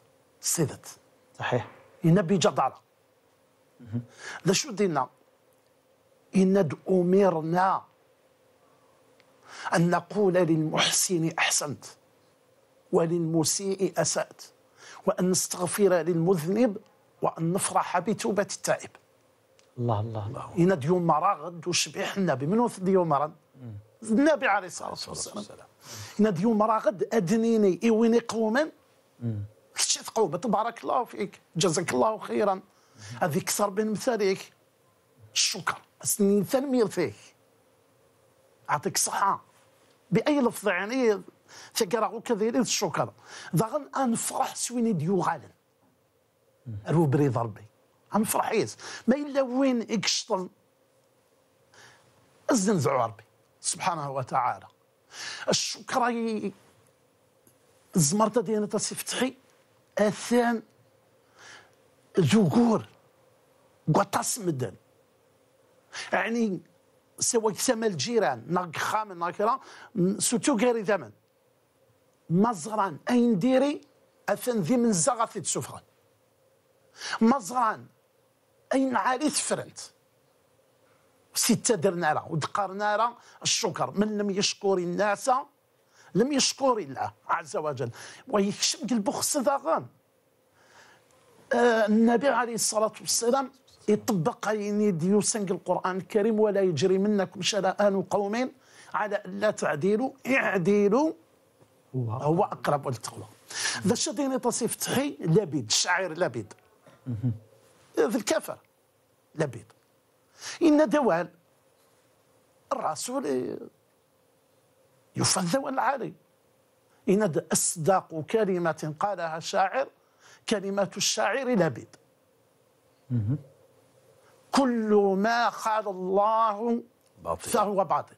سيدت صحيح ينبي جدارة ذا شو دينا إن أمرنا أن نقول للمحسن أحسنت وللمسيء أسأت وأن نستغفر للمذنب وأن نفرح بتوبة التائب الله الله الله إن يوم مرا غد وشبيح النبي منو يوم مرا النبي عليه الصلاة والسلام إن يوم مرا غد أدنيني إويني قوما اكتشفت قوبة تبارك الله فيك جزاك الله خيرا هذه كسر بين مثاليك الشكر سنين تنمير فيك أعطيك صحة بأي لفظ يعني تقرأ كذلك الشكر ضغن أنفرح سويني ديو غالن روبري ضربي أنفرح إيز ما إلا وين إكشطن الزنزع ربي سبحانه وتعالى الشكر زمرت ديانة سفتحي أثان ذكور قطاس مدن يعني سواء كسام الجيران ناك خام ناك راه سوتو غيري ثمن مزران اين ديري أثان ذي من زغا في مزران اين عالي تفرنت ستة درنا راه ودقرنا الشكر من لم يشكر الناس لم يشكر الله عز وجل ويكشف قلبه ذاغان آه النبي عليه الصلاة والسلام يطبق يعني ديوسنج القرآن الكريم ولا يجري منكم شلاءان قوم على ألا تعديلوا اعديلوا هو أقرب للتقوى ذا شديني تصيف تحي لبيد الشعير لبيد ذا الكفر لبيد إن دوال الرسول يفذ العري إن أصدق كلمة قالها شاعر كلمة الشاعر لبد كل ما قال الله باطل. فهو باطل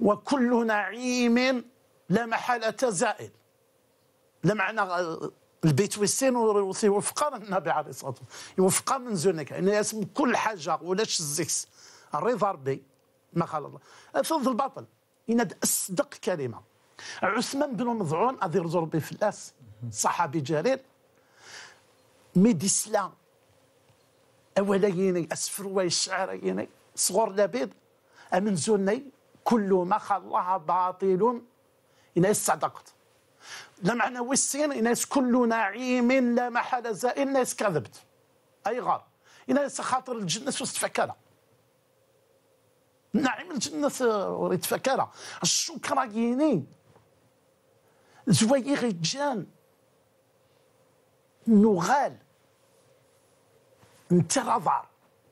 وكل نعيم لا محالة زائل لا معنى آه، البيت ويسين وفقا النبي عليه الصلاة والسلام وفقا من زونك يعني اسم كل حاجة ولاش الزيس الرضا ربي ما قال الله فرض الباطل إن أصدق كلمة عثمان بن مضعون أذير زربي في الأس صحابي جليل مي ديسلا أولا يني أسفر ويشعر يني صغر لبيض أمن زني كل ما خلاها باطل إن صدقت لا معنى وسين إن كل نعيم لا محل زائل إن كذبت أي غار إن خاطر الجنس وستفكره نعم الجنة وريت فكره الشكراكيني زوايي غيتجان نغال انت رضع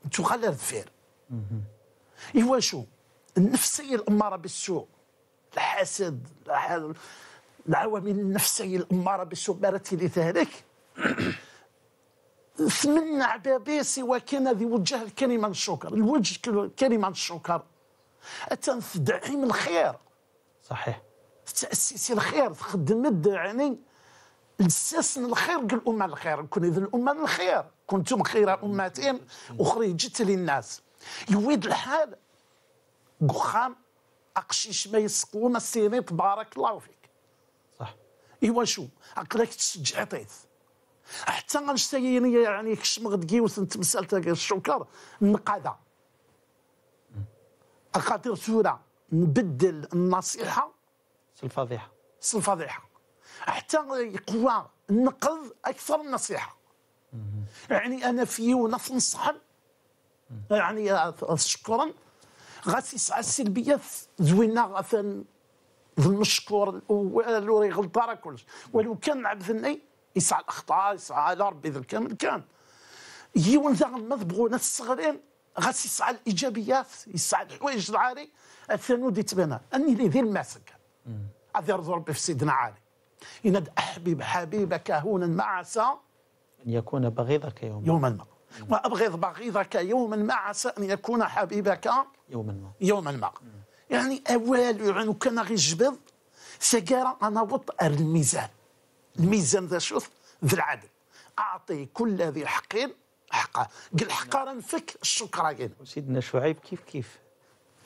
انت غال الدفير ايوا شو النفسيه الاماره بالسوء الحسد العوامل النفسيه الاماره بالسوء مرتي لذلك ثمن عبابي سوى كان ذي وجه الكلمه الشكر الوجه كلمه الشكر تنفدعي من الخير صحيح تاسيس الخير تخدم يعني لساس الخير قال الامه الخير كون اذا الامه الخير كنتم خير امه اخرجت للناس يويد الحال قخام اقشيش ما يسقون السيني تبارك الله فيك صح ايوا شو عقلك تشجع طيث حتى غنشتايني يعني كش ما غدكيوث نتمسال الشكر النقاده خاطر سورة نبدل النصيحه الفضيحه الفضيحه حتى يقوى النقض اكثر النصيحه يعني انا في ونص نصحن يعني شكرا غاسي سعى السلبيه زوينه غاثن المشكور الاول وري غلطه راه كلش ولو كان عبد الني يسعى الاخطاء يسعى على ربي ذا الكامل كان يوم ذا ما الصغرين غاس يسعى الايجابيات يسعى الحوايج العاري دي يتبنى اني اللي ذي الماسك هذا ربي في سيدنا علي يناد احبب حبيبك هونا مع عسى ان يكون بغيضك يوما يوما ما وابغض بغيضك يوما ما عسى ان يكون حبيبك يوما ما يوما ما يعني اوال يعني كان غير جبد سكارة انا وط الميزان الميزان ذا شوف ذا العدل اعطي كل ذي حق حقا قال حقا راه نفك الشكر كاين سيدنا شعيب كيف كيف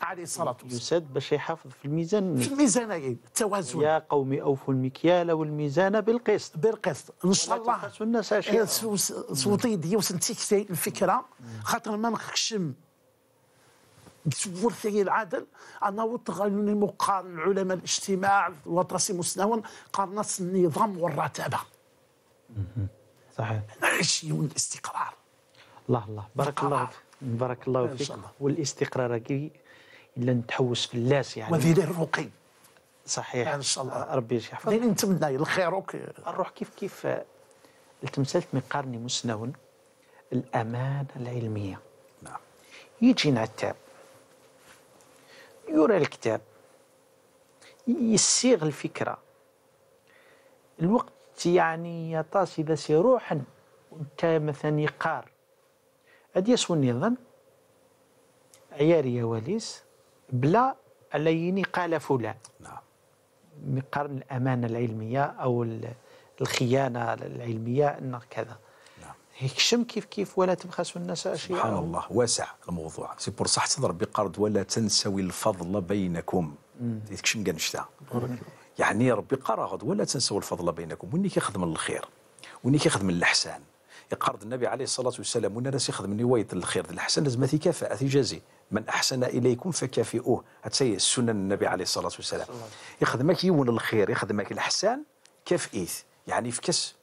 عليه الصلاه والسلام يسد باش يحافظ في الميزان في الميزان كاين التوازن يا قومي اوفوا المكيال والميزان بالقسط بالقسط ان شاء الله الناس صوتي دي وسنتيك الفكره خاطر ما نخشم ورثي العدل أنا وتغني مقارن علماء الاجتماع وطرسي مسنون قارنة النظام والرتابة صحيح يوم الاستقرار الله الله بارك الله فيك بارك الله فيك والاستقرار كي الا نتحوس في اللاس يعني وفي الرقي صحيح ان شاء الله ربي يحفظك نتمنى الخير الروح كيف كيف التمثلت من قرني مسنون الامانه العلميه نعم يجي نعتاب يرى الكتاب يسيغ الفكره الوقت يعني يطاس اذا سي روحا وانت مثلا يقار هذه سو النظام عياري يا وليس بلا عليني قال فلان نعم من قرن الامانه العلميه او الخيانه العلميه ان كذا نعم يكشم كيف كيف ولا تبخسوا الناس اشياء سبحان الله واسع الموضوع سي بور صح تضرب بقرض ولا تنسوي الفضل بينكم يكشم قال نشتا يعني ربي قرض ولا تنسوا الفضل بينكم وين كيخدم الخير وين كيخدم الاحسان قرض النبي عليه الصلاه والسلام وانا راسي خدم نوايه الخير الحسن لازم تكافئ تجازي من احسن اليكم فكافئوه هتسي السنه النبي عليه الصلاه والسلام يخدمك يون الخير يخدمك الاحسان كافئيه يعني فكس كاس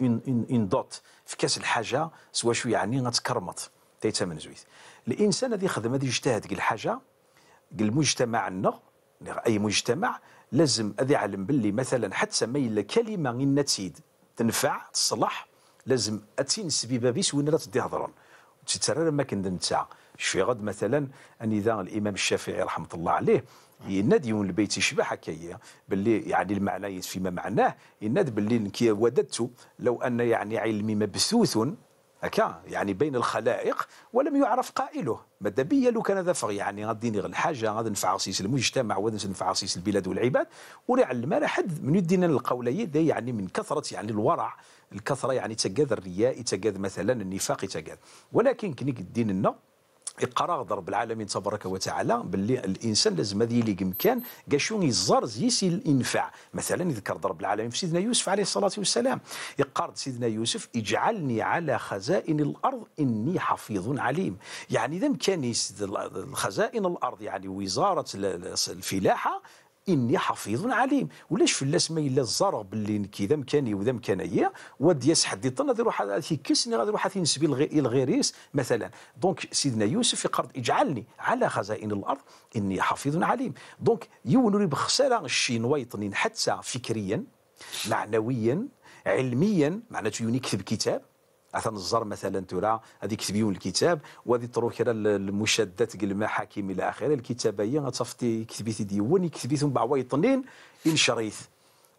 اون اون دوت كاس الحاجه سوا شو يعني غتكرمط تيتمن زويت الانسان اللي يخدم هذه يجتهد كل حاجه المجتمع النغ اي مجتمع لازم هذا يعلم باللي مثلا حتى ما الا كلمه غير تنفع تصلح لازم اتين السبيبه بيس وين لا تدي هضرون تترى لما كندن نتاع شفي غد مثلا ان اذا الامام الشافعي رحمه الله عليه ينادي يون البيت يشبه حكاية باللي يعني المعنى فيما معناه يناد باللي ودت لو ان يعني علمي مبثوث هكا يعني بين الخلائق ولم يعرف قائله ماذا بيا لو كان هذا فغ يعني غادي نغ الحاجه غادي نفع عصيس المجتمع وغادي نفع عصيس البلاد والعباد ورعلم لا حد من يدينا القوليه يعني من كثره يعني الورع الكثره يعني تكاد الرياء تكاد مثلا النفاق تكاد ولكن كنيك الدين لنا قرار رب العالمين تبارك وتعالى باللي الانسان لازم هذه اللي كان كاع يزار يسي الانفع مثلا يذكر رب العالمين في سيدنا يوسف عليه الصلاه والسلام يقرض سيدنا يوسف اجعلني على خزائن الارض اني حفيظ عليم يعني اذا كان خزائن الارض يعني وزاره الفلاحه اني حفيظ عليم ولاش الناس ما الا الزرب اللي كي ذا مكاني وذا مكانية ود حد يطن غادي يروح كسني غادي يروح نسبي الغيريس مثلا دونك سيدنا يوسف في قرض اجعلني على خزائن الارض اني حفيظ عليم دونك يونري بخساره الشينويطنين حتى فكريا معنويا علميا معناته يوني كتب كتاب عثان الزر مثلا ترى هذه تبيون الكتاب وهذه تروح كرا المشادات قال المحاكم الى اخره الكتابه هي غتفتي كتبيتي ديون كتبيتهم من طنين ان شريث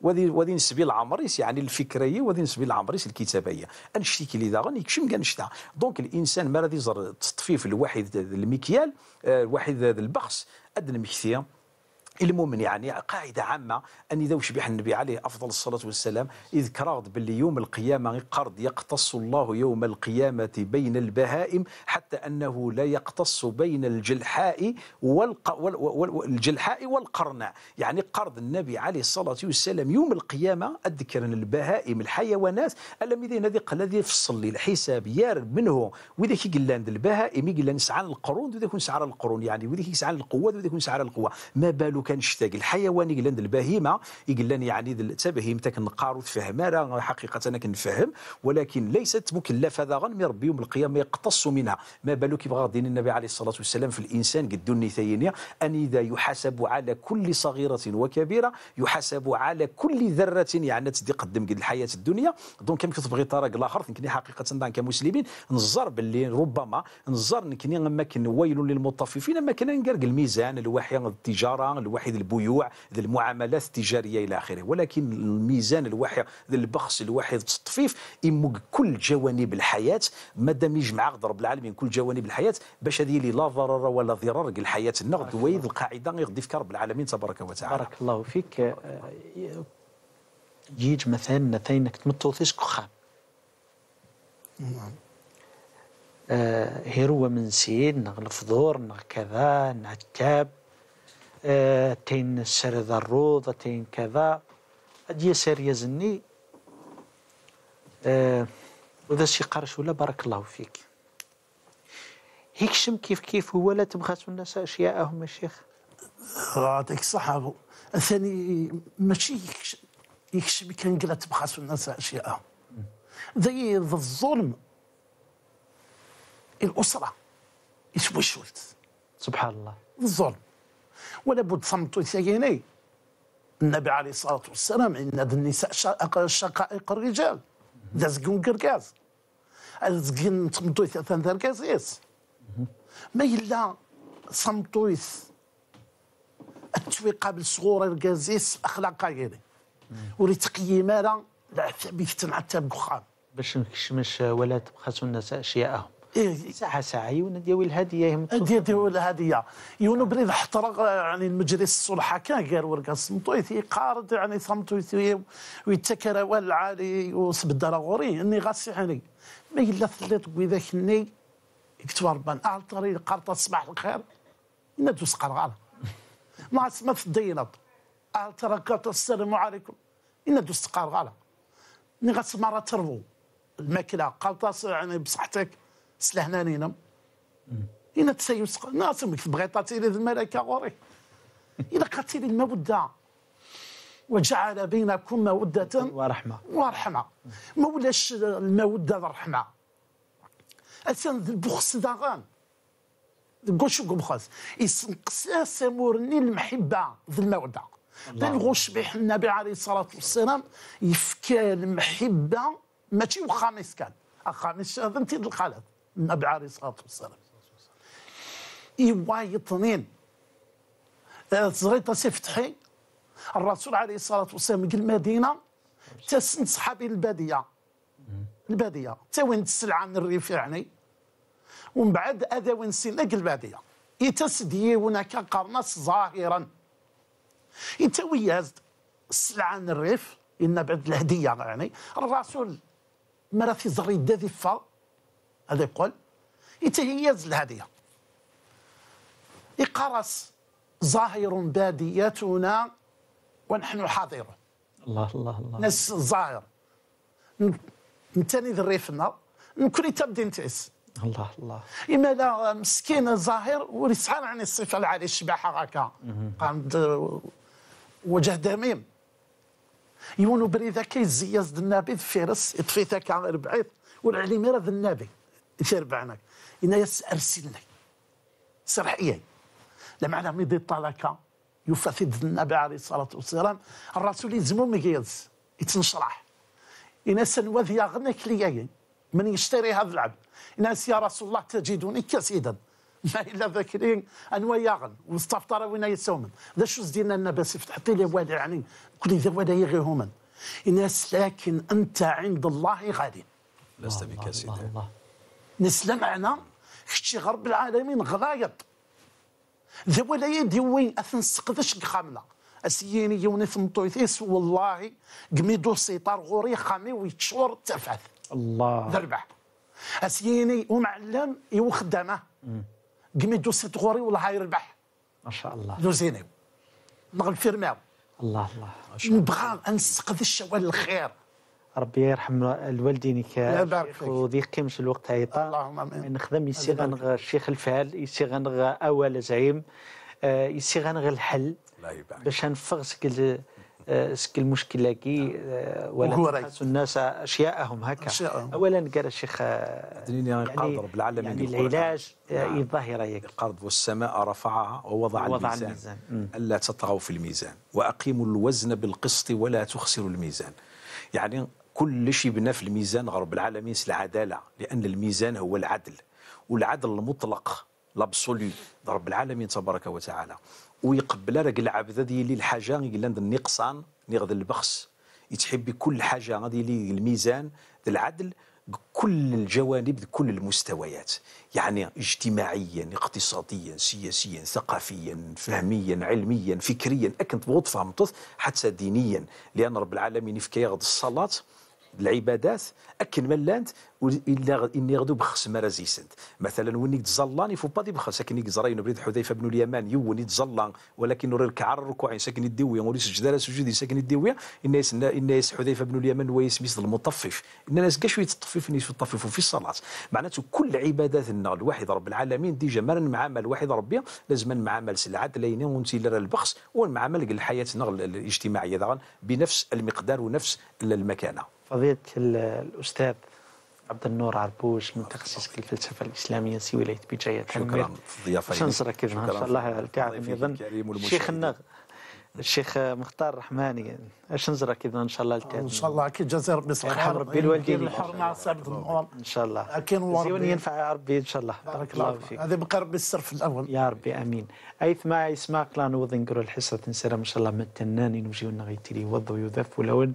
وهذه وهذه نسبي العمريس يعني الفكريه وهذه نسبي العمريس الكتابيه انشتي اللي داغن كشم كان نشتا دونك الانسان ما غادي يزر تطفيف الواحد المكيال آه، الواحد البخس ادنى المكثيه المهم يعني قاعده عامه أن إذا وشبح النبي عليه افضل الصلاه والسلام اذ كراد باللي يوم القيامه قرض يقتص الله يوم القيامه بين البهائم حتى انه لا يقتص بين الجلحاء والق... وال... وال... الجلحاء والقرناء يعني قرض النبي عليه الصلاه والسلام يوم القيامه اذكر البهائم الحيوانات الذين ذيق الذي يفصل لي الحساب يار منه وذاك قلان البهائم لنا سعى القرون وذاك سعى القرون يعني وذاك سعى القوه وذاك سعى القوه ما بالك كنشتاق الحيوان يقلن البهيمه لنا يعني التبهيم كنقارو وتفهم حقيقه انا كنفهم ولكن ليست مكلفه هذا غنمي ربي يوم القيامه يقتص منها ما بالك كيف غادي النبي عليه الصلاه والسلام في الانسان قد النثيين ان اذا يحاسب على كل صغيره وكبيره يحاسب على كل ذره يعني تدي قدم قد الحياه الدنيا دونك كم كتبغي طارق الاخر كني حقيقه كمسلمين نزر باللي ربما نزر نكني ما كان ويل للمطففين ما كان نقرق الميزان الوحي التجاره الوحي الوحيد البيوع ذا المعاملات التجاريه الى اخره ولكن الميزان الواحد ذا البخس الواحد التطفيف يمق كل جوانب الحياه مادام يجمع ضرب العالمين كل جوانب الحياه باش هذه اللي لا ضرر ولا ضرر للحياه النقد ويد القاعده يغضي في رب العالمين تبارك وتعالى بارك الله فيك جيج آه، مثلا نتينك تمتوثيش كخام نعم آه، هيروة من سين نغلف دور نغ كذا نغ تين سر الروضة تين كذا أدي سر يزني أه وذا شي قرش ولا بارك الله فيك هيكشم كيف كيف هو لا تبغات الناس أشياءهم الشيخ غاديك صحابو الثاني ماشي يكشم كان قلا تبغات الناس أشياءهم ذي الظلم الأسرة يتوشلت سبحان الله الظلم ولا بد صمت ثيني النبي عليه الصلاة والسلام إن النساء شقائق الرجال دازكون كركاز أزكين صمتو ثلاثة كركاز يس ما إلا صمتو التوي قبل صغور الكازيس أخلاق غيري يعني. وريت قيمة العتاب يكتنعتاب قخام باش ما نكشمش ولا تبخسوا الناس أشياءهم إيه، ساعة ساعة يون ديوي الهدية ديوي الهدية يون بريد حطر يعني المجلس الصلحة قال غير ورقص مطويتي قارد يعني ثمطويتي ويتكرا والعالي وسب الدراغوري اني غاسي يعني ما إلا ثليت وذاك الني كتوربان آه، على الطريق قرطة صباح الخير سقر قرغار ما في الديناط آه، على تركات السلام عليكم ندوس اني غاسي مرة تربو الماكله قلطاس يعني بصحتك سلاحنا نينم إنا تسيوس ناصم بغيطة تيري الملكة غوري إلا قتيل المودة وجعل بينكم مودة ورحمة ورحمة ما ولاش المودة الرحمة أسان البخس داغان غوش بخس يسنقسا سامورني المحبة ذي المودة بان غوش بيح النبي عليه الصلاة والسلام يفكى المحبة ماشي وخامس كان الخامس هذا انت الخالد النبي عليه الصلاة والسلام إيوا يطنين أه، زغيطة سي فتحي الرسول عليه الصلاة والسلام قال المدينة تسن صحابي البادية البادية تا وين السلعة من الريف يعني ومن بعد هذا وين سينك البادية تسدي هناك قرنص ظاهرا وياز السلعة من الريف إن بعد الهدية يعني الرسول مرة في زري دافي هذا يقول يتهيز الهدية يقرص ظاهر باديتنا ونحن حاضره الله الله الله ناس الظاهر نتاني ذريفنا نكري تبدي نتعس الله الله إما لا مسكين الظاهر ورسحان عن الصفة العالية الشباحة هكا قامت وجه دميم يونو بريدا كيزياز النبي فيرس يطفي ثكا ربعيط والعليمي ذا النبي جربعناك إنايا أرسلني سرحيا لما على ميدي الطلاكة يفثد النبي عليه الصلاة والسلام الرسول يزمو ميجيز يتنشرح إنا سنوذ يغنك لي من يشتري هذا العبد ناس يا رسول الله تجدني كسيدا ما إلا ذاكرين أنواع يغن واستفطر وين يسومن ذا شو زدينا النبي فتحتي لي والي يعني كل ذا ولا يغيهمن الناس لكن أنت عند الله غالي لست بكسيدا الله الله. نسلا معنا كتشي غرب العالمين غلايض ذا ولا وين اثن سقدش خامله اسييني يوني ثم اس والله قميدو سيطار غوري خامي ويتشور تفعث الله ذربح اسييني ومعلم يوخدمه قميدو سيط غوري والله يربح ما شاء الله دوزيني نغلب فيرماو الله الله نبغى نسقد الشوال الخير ربي يرحم الوالدين كشيخ وذيك كمش الوقت هيطا اللهم امين نخدم يسي غنغ الشيخ الفعل يسي غنغ اول زعيم آه، يسي غنغ الحل باش نفغ سكل آه، سكل المشكل كي آه، ولا الناس اشياءهم هكا اولا قال الشيخ يعني القرض رب العالمين يعني العلاج نعم. الظاهره هيك القرض والسماء رفعها ووضع, ووضع الميزان, الميزان. الا تطغوا في الميزان واقيموا الوزن بالقسط ولا تخسروا الميزان يعني كل شيء بنا في الميزان رب العالمين العدالة لأن الميزان هو العدل والعدل المطلق لابسولي رب العالمين تبارك وتعالى ويقبل راك العبد ديالي الحاجه الا النقصان نغذ البخس يتحب كل حاجه غادي لي الميزان العدل كل الجوانب كل المستويات يعني اجتماعيا اقتصاديا سياسيا ثقافيا فهميا علميا فكريا اكنت بغض فهمت حتى دينيا لان رب العالمين في كيغض الصلاه العبادات اكن ما لانت اني غدو بخس ما رازيسنت مثلا وين يتزلان يفو با دي بخس اكن يزراين بريد حذيفه بن اليمان يوني يتزلان ولكن نور الكعر ركوعين ساكن يدوي ونور سجدار سجودي ساكن يدوي الناس الناس حذيفه بن اليمان ويسميس المطفف الناس كاش شويه الطفيف في الطفيف في الصلاه معناته كل عباداتنا الواحد رب العالمين ديجا ما معامل واحد ربي لازم نعمل العدلين ونسيل البخس ونعامل الحياه الاجتماعيه بنفس المقدار ونفس المكانه فضيلة الأستاذ عبد النور عربوش متخصص في الفلسفه الاسلاميه سي ولايه بجايه شكرا الضيافه شكرا ان شاء الله تعرف ايضا الشيخ النغ الشيخ مختار الرحماني اش نزرك اذا ان شاء الله التعب. ان شاء الله اكيد جزائر مصر يرحم ربي الوالدين الحر مع النور ان شاء الله اكن ربي ينفع ربي ان شاء الله بارك الله فيك هذا بقى ربي السرف الاول يا ربي امين ايث ما يسمع قلان وذنقر الحصه تنسرى ان شاء الله متنانين وجيونا غيتيري وضو يذف ولون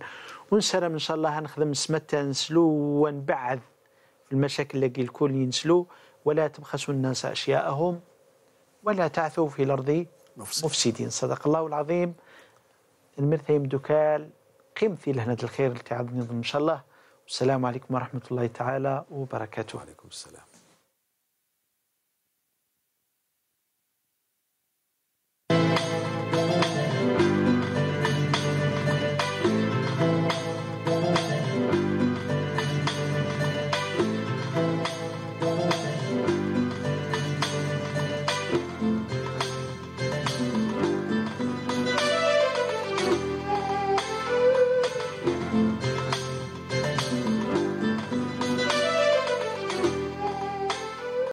ونسلم ان شاء الله نخدم سمتا نسلو ونبعد المشاكل اللي الكل ينسلو ولا تبخسوا الناس اشياءهم ولا تعثوا في الارض مفسدين صدق الله العظيم المرثيم دوكال في لهنا الخير اللي ان شاء الله والسلام عليكم ورحمه الله تعالى وبركاته وعليكم السلام